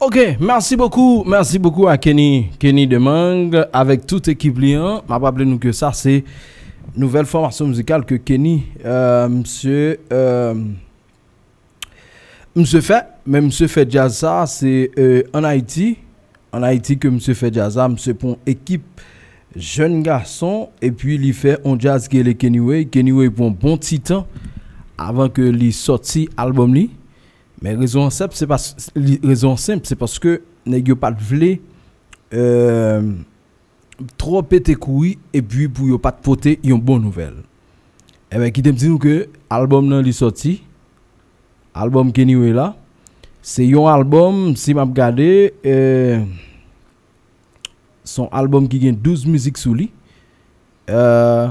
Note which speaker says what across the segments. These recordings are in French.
Speaker 1: Ok, merci beaucoup, merci beaucoup à Kenny, Kenny Demang, avec toute équipe Lyon. Ma nous que ça, c'est nouvelle formation musicale que Kenny, euh, monsieur... Euh, Monsieur fait, mais Monsieur fait jazz ça, c'est euh, en Haïti, en Haïti que Monsieur fait jazz ça. Monsieur pour équipe jeune garçon et puis il fait un jazz qui est le Kennyway. bon titan avant que il sorte album li. Mais raison simple, c'est parce raison simple, c'est parce que pas de vle, euh, trop pété et puis pour y pas de poté, y bonne nouvelle. Et eh bien, qui te dit que album non est sorti. Album Kenny là. C'est un album, si je regardez, euh, son album qui gagne 12 musiques sous lui. Euh,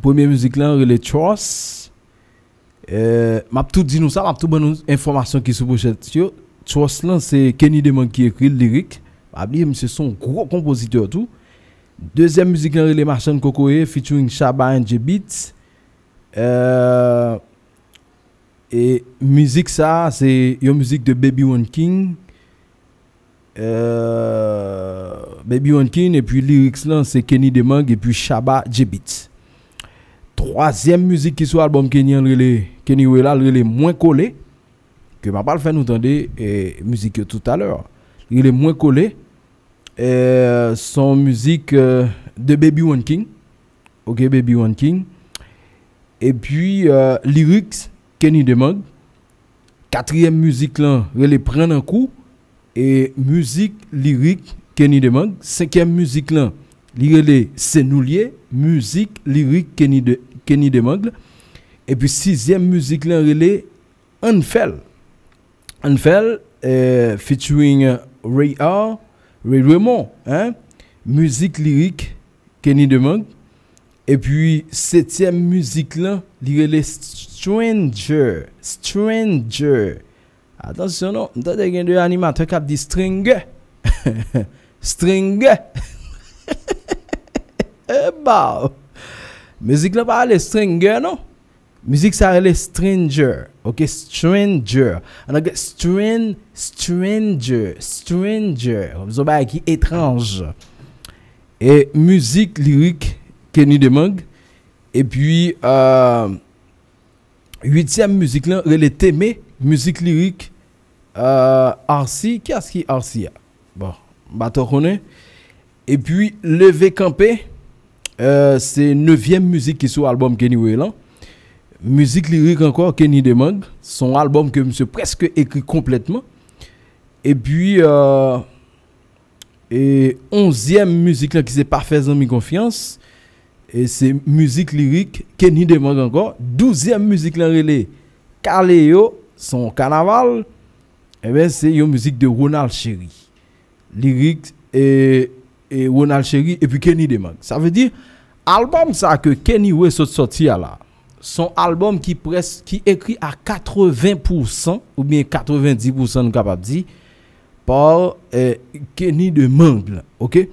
Speaker 1: première musique là, le Choice. Euh, m'a tout dit nous ça, m'a tout bonne information qui se pochette. Choice là, c'est Kenny Demon qui écrit le lyrique. Abli, monsieur, son gros compositeur tout. Deuxième musique là, les Marchand Kokoe featuring Shaba and J-Beats. Euh, et musique ça, c'est une musique de Baby One King. Euh, Baby One King et puis lyrics là, c'est Kenny Demang et puis Shaba J-Beats. Troisième musique qui soit album Kenny relais, Kenny Wella est moins collé que m'a pas le nous entendre et musique tout à l'heure. Il est moins collé son musique euh, de Baby One King. OK Baby One King. Et puis euh, lyrics Kenny Quatrième musique, là, les prendre un coup. Et musique lyrique, Kenny Demang, Cinquième musique, là, est Sénoulier. Musique lyrique, Kenny, de, Kenny Et puis sixième musique, là, un Anfel. Anfel, euh, featuring Ray Ray Raymond. Hein. Musique lyrique, Kenny Demog. Et puis septième musique là Lire les Stranger Stranger Attention non M'ten te gen de animat Te kap di Stringer Stringer Muzik la parale Stringer non Muzik sa rele Stranger Ok Stranger Anak Stren Stranger Stranger Zobay ki etrange Et musique lirik Kenny Demang Et puis, euh, huitième musique là, elle est aimée, musique lyrique, euh, Arsi. Qui est-ce qui est Bon, bateau Et puis, Levé Campé, euh, c'est neuvième musique qui est sur l'album Kenny Wayland. Musique lyrique encore, Kenny Demang, Son album que monsieur presque écrit complètement. Et puis, euh, et onzième musique là qui s'est parfait, en mes confiance et c'est musique lyrique Kenny demande encore 12 musique en relais Caléo son carnaval et eh bien c'est une musique de Ronald Cherry. lyrique et, et Ronald Chéri et puis Kenny demande ça veut dire album ça que Kenny West sorti là son album qui presse qui écrit à 80% ou bien 90% capable dit par eh, Kenny de OK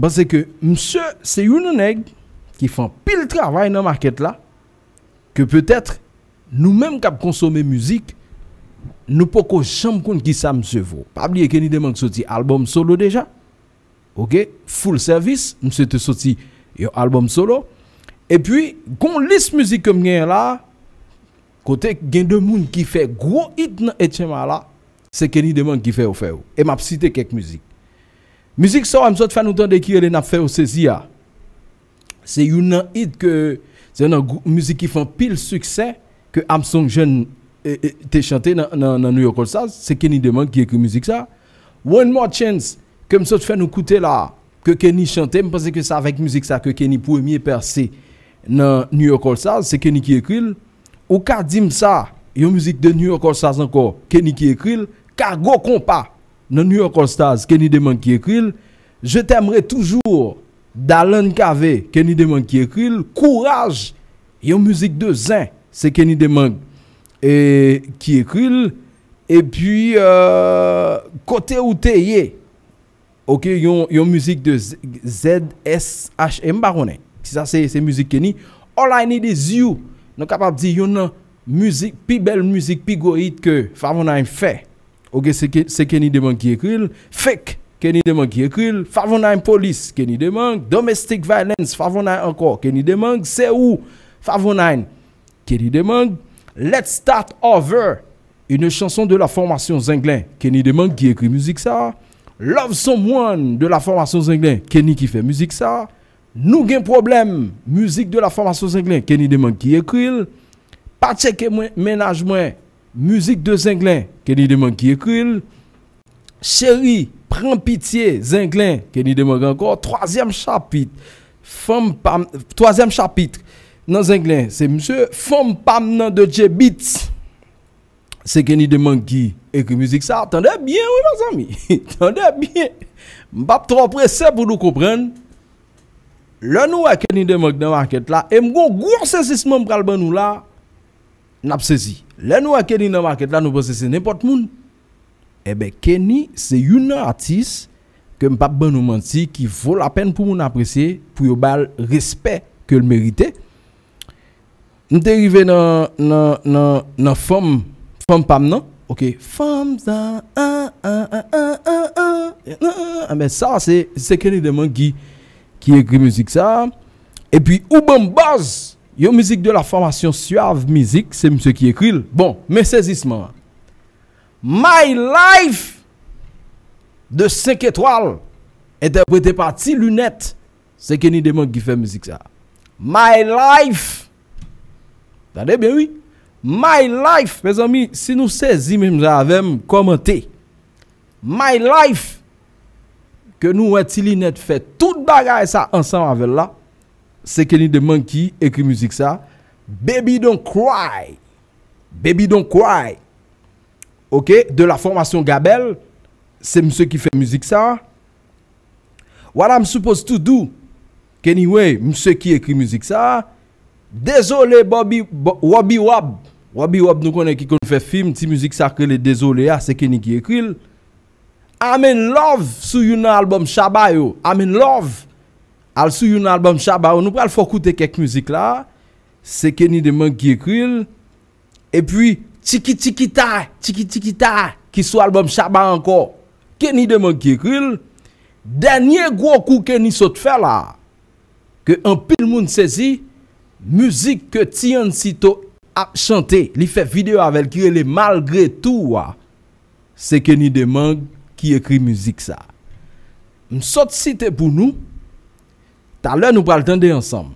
Speaker 1: parce que monsieur c'est une nègre qui font pile travail dans le market là, que peut-être nous-mêmes qui consommons musique, nous pouvons jamais compte qui ça monsieur vaut. Pas oublier que nous demande sorti album solo déjà. OK, full service, monsieur te sorti un album solo et puis gon liste musique comme gagne là côté gain de monde qui fait gros hit dans Etchema là, c'est que nous demande qui fait au fait. Et m'a cité quelques musiques. Musique ça, on a fait nous entendre qui est n'a fait au saisir. C'est une musique qui fait un une musique succès que pile succès que Amsong eh, eh, dans New York All Stars, C'est Kenny Demon qui écrit musique musique. One More Chance, ça, tu fais nous écouter là, que Kenny chante, pense que c'est avec musique musique que Kenny premier percer dans New York All Stars, C'est Kenny qui écrit. Ou ka ça, une une musique de New York All Stars encore, Kenny qui écrit. Car, compas dans New York All Stars, Kenny Demon qui écrit, je t'aimerai toujours, Dalan Cave, Kenny Demang qui écrit Courage, Yon musique de Zin, c'est Kenny Demang et, qui écrit. Et puis, euh, côté ou t'es, ok, yon musique de ZSHM, baronnet. Si ça c'est musique Kenny, All I Need Is You. Nous capable de dire, yon musique, plus belle musique, pi goïde que Favonine fait. Ok, c'est Kenny Demang qui écrit. Fake. Kenny demande qui écrit, Favonine Police, Kenny demande, Domestic Violence, Favonine encore, Kenny demande, c'est où, Favonine. Kenny demande, Let's Start Over, une chanson de la formation Zinglin, Kenny demande qui écrit musique ça, Love Someone de la formation Zinglin, Kenny qui fait musique ça, Nous gain problème, musique de la formation Zinglin, Kenny demande qui écrit, Pas checker ménage moi, musique de Zinglin, Kenny demande qui écrit, Chérie, Prends pitié, Zinglin, qui nous encore. Troisième chapitre. Femme pam, troisième chapitre. Dans Zinglin, c'est monsieur Femme Pam de Jebit. C'est qui nous qui écrit musique ça. Attendez bien, oui, mes amis. Attendez bien. Mbap trop pressé pour nous comprendre. Le nous que Kenny demande dans la market là, et m'gon gros saisissement pour nous là, n'a saisi. Le nous que nous dans la market là, nous pouvons c'est n'importe qui. Ebe eh Kenny se yon artiste ke m pap ban ou manti ki fol apen pou moun apresye pou yo bal respey ke l merite. N te rive nan Fom Paman. Ok, Fom Paman. Ebe sa se Kenny Deman ki ekri müzik sa. E pi ou ban m baz yo müzik de la formation Suave Music se mse ki ekril. Bon, mè se zisman a. My life de sek etwal Interprete pa ti lunet Seke ni deman ki fe müzik sa My life Tande bien oui My life Pez ami, si nou sezi mèm zavèm komante My life Ke nou wè ti lunet fe tout bagay sa ansan avè la Seke ni deman ki ekri müzik sa Baby don't cry Baby don't cry Ok, de la formasyon Gabel, se mse ki fe müzik sa. What I'm supposed to do, keni wey, mse ki ekri müzik sa, Dezole Bobby, Wabi Wab, Wabi Wab nou konen ki konen fe film, ti müzik sa kele, dezole ah, ya, se keni ki ekril. I'm in love, sou yun albom Shabayo, I'm in love, al sou yun albom Shabayo, nou prel fokoute kek müzik la, se keni de men ki ekril, e pwi, Tiki Tiki Ta, Tiki Tiki Ta, qui sur album Chaba encore. Kenny demande qui écrit. Dernier gros coup Kenny saute fait là. Que en pile monde saisi, musique que Tian Sito a chanté, il fait vidéo avec qui est malgré tout. Ah. C'est Kenny demande qui écrit musique ça. M'sot cité pour nous. Tout l'heure nous parlons tendre ensemble.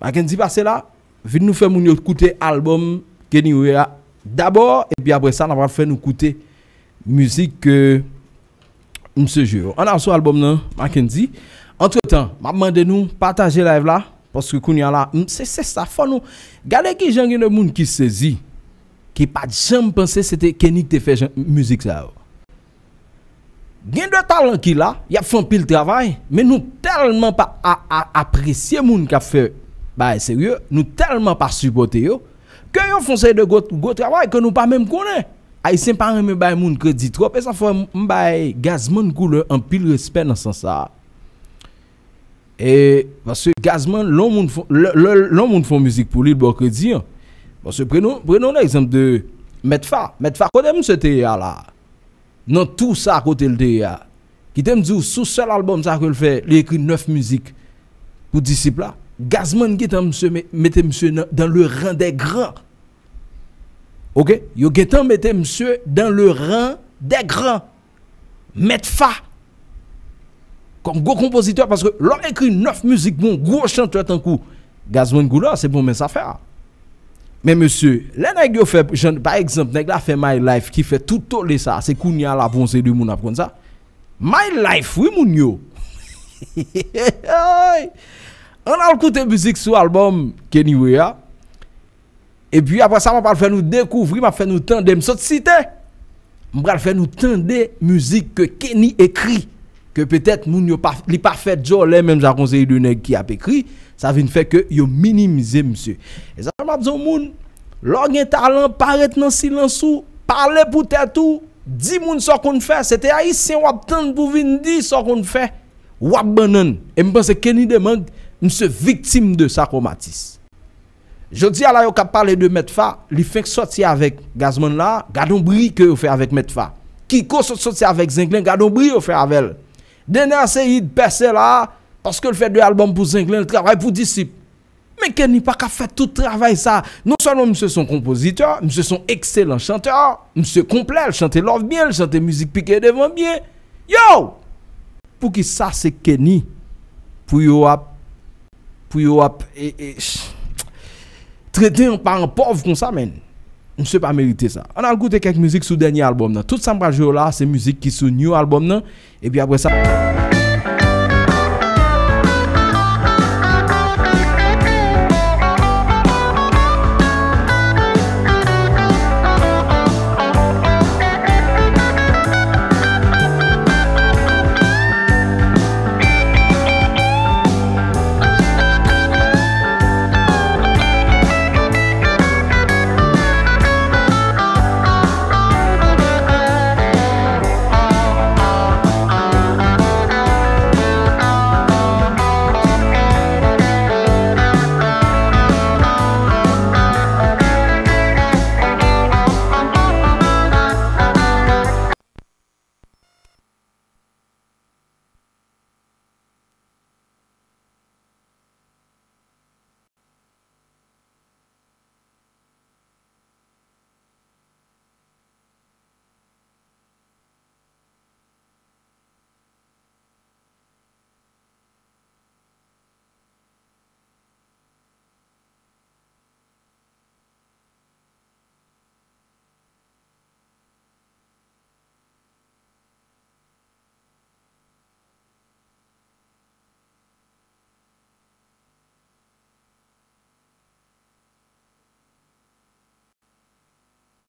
Speaker 1: Mackenzie passé là, vite nous faire mon écouter album Kenny Wea d'abord, et puis après ça, on va faire nous écouter musique que monsieur joue. On a sur l'album, non, Mackenzie. Entre-temps, m'a demandé nous partager live là, parce que qu'on y a là, mm, c'est ça, faut nous. Regardez qui j'ai le monde qui saisit, qui pas jamais pensé c'était Kenny qui fait musique ça. a de talent qui là, il a fait un pile travail, mais nous tellement pas apprécier monde qui a fait bah sérieux, nous tellement pas supporter yo. Kè yon fonsè de gò travè kè nou pa mèm konè Ay se mpa mèm mè bay moun kredi trop E sa fò m bay gazman koule An pil respè nan san sa E vansè gazman Lò moun fò müzik Pou li bò kredi Vansè prenounè eksempe de Mèdfa, mèdfa kote moun se teya la Nan tout sa kote lteya Ki tem djou sou sel albom Sa kone fè, li ekri neuf müzik Pou disip la Gazman qui mettait monsieur dans le rang des grands. OK Yo getan mettait monsieur dans le rang des grands. Mette fa. Comme gros compositeur parce que l'on écrit neuf musiques bon gros chanteur tant coup. Gazman Goula, c'est bon mais ça fait. Hein. Mais monsieur, les yo fait par exemple nèg la fait My Life qui fait tout le ça, c'est Kounia la bon c'est de moun a ça. My Life oui moun yo. On a écouté musique sur l'album Kenny Wea. Et puis après ça, on pas faire nous découvrir, on va faire nous tendre. Je vais citer. On va faire nous tendre musique que Kenny écrit. Que peut-être nous n'avons pas fait Joe même j'ai conseillé de nègre qui a écrit. Ça vient faire que yo minimisé monsieur. Et ça, je vais monde, aux gens, talent, paraît dans le silence ou parler pour tout. Dis monde ce qu'on fait. C'était haïtien, on va pour venir dire ce qu'on fait. Wap Et je pense que Kenny demande monsieur victime de Sakomatis. Je dis à la qui parlé de Metfa, il fait sortir avec Gazman là, gardons bruit que vous fait avec Metfa. Qui sortir avec Zinglin, gardons un vous fait avec. Dernier c'est de là parce que le fait deux albums pour Zinglin. le travail pour disciple. Mais Kenny n'est pas fait faire tout travail ça. Non seulement monsieur son compositeur, monsieur son excellent chanteur, monsieur complet, Elle chante love bien, Elle chante musique piquée devant bien. Yo! Pour qui ça c'est Kenny? Pour a pour yo ap et, traiter un pauvre comme ça ne se pas mériter ça. On a goûté quelques musiques sur dernier album Toutes Tout ça m'a là, c'est musique qui sont new album et puis après ça